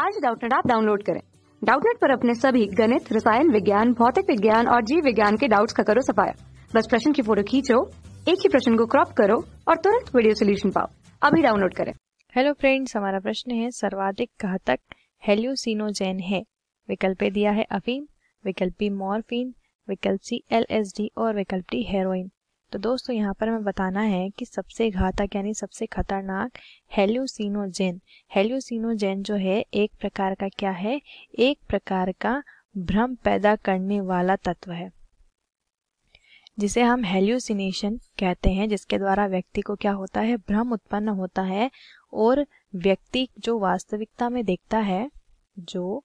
आज डाउटनेट आप डाउनलोड करें डाउटनेट पर अपने सभी गणित रसायन विज्ञान भौतिक विज्ञान और जीव विज्ञान के डाउट्स का करो सफाया बस प्रश्न की फोटो खींचो एक ही प्रश्न को क्रॉप करो और तुरंत वीडियो सोल्यूशन पाओ अभी डाउनलोड करें हेलो फ्रेंड्स हमारा प्रश्न है सर्वाधिक घातक हेल्यूसिनोजेन है विकल्प दिया है अफीम विकल्प बी मॉर्फिन विकल्प सी एलएसडी और विकल्प डी हेरोइन तो दोस्तों यहाँ पर हमें बताना है कि सबसे घातक यानी सबसे खतरनाक हेल्यूसिनोजेन हेल्यूसिनोजेन जो है एक प्रकार का क्या है एक प्रकार का भ्रम पैदा करने वाला तत्व है जिसे हम हेल्यूसिनेशन कहते हैं जिसके द्वारा व्यक्ति को क्या होता है भ्रम उत्पन्न होता है और व्यक्ति जो वास्तविकता में देखता है जो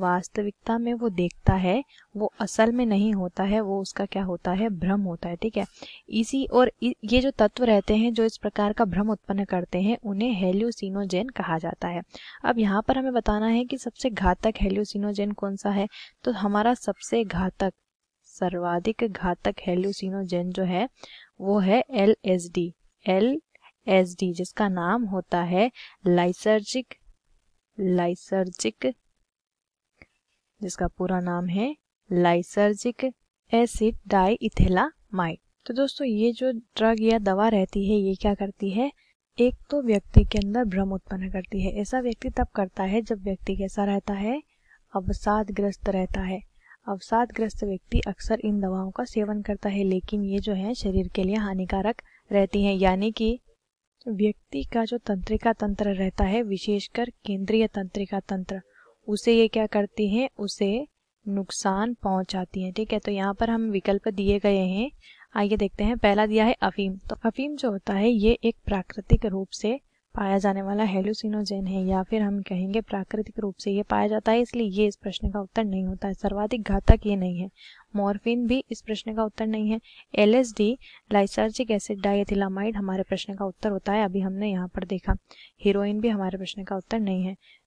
वास्तविकता में वो देखता है वो असल में नहीं होता है वो उसका क्या होता है भ्रम होता है ठीक है इसी और ये जो तत्व रहते हैं जो इस प्रकार का भ्रम उत्पन्न करते हैं उन्हें हेल्यूसिनोजेन कहा जाता है अब यहाँ पर हमें बताना है कि सबसे घातक हेल्यूसिनोजेन कौन सा है तो हमारा सबसे घातक सर्वाधिक घातक हेल्यूसिनोजेन जो है वो है L S D L S D जिसका नाम होता है लाइसर्जिक लाइसर्जिक जिसका पूरा नाम है लाइसर्जिक एसिड डाईइथेलामाइड तो दोस्तों ये जो ड्रग या दवा रहती है ये क्या करती है एक तो व्यक्ति के अंदर भ्रम उत्पन्न करती है ऐसा व्यक्ति तब करता है जब व्यक्ति कैसा रहता है अवसादग्रस्त रहता है अवसादग्रस्त व्यक्ति अक्सर इन दवाओं का सेवन करता है लेकिन ये जो है शरीर के लिए हानिकारक रहती हैं यानी कि व्यक्ति का जो तंत्रिका तंत्र रहता है विशेषकर केंद्रीय तंत्रिका तंत्र उसे ये क्या करती हैं उसे नुकसान पहुंचाती हैं ठीक है तो यहाँ पर हम विकल्प दिए गए हैं आइए देखते हैं पहला दिया है अफीम तो अफीम जो होता है ये एक प्राकृतिक रूप से पाया जाने वाला हेलुसिनोजेन है या फिर हम कहेंगे प्राकृतिक रूप से ये पाया जाता है इसलिए ये इस प्रश्न का उत्तर नहीं होता है सर्वाधिक घातक ये नहीं है मॉर्फिन भी इस प्रश्न का उत्तर नहीं है L S D lysergic acid diethylamide हमारे प्रश्न का उत्तर होता है अभी हमने यहाँ पर देखा हीरोइन भी हमारे प्रश्न का उत्तर नहीं है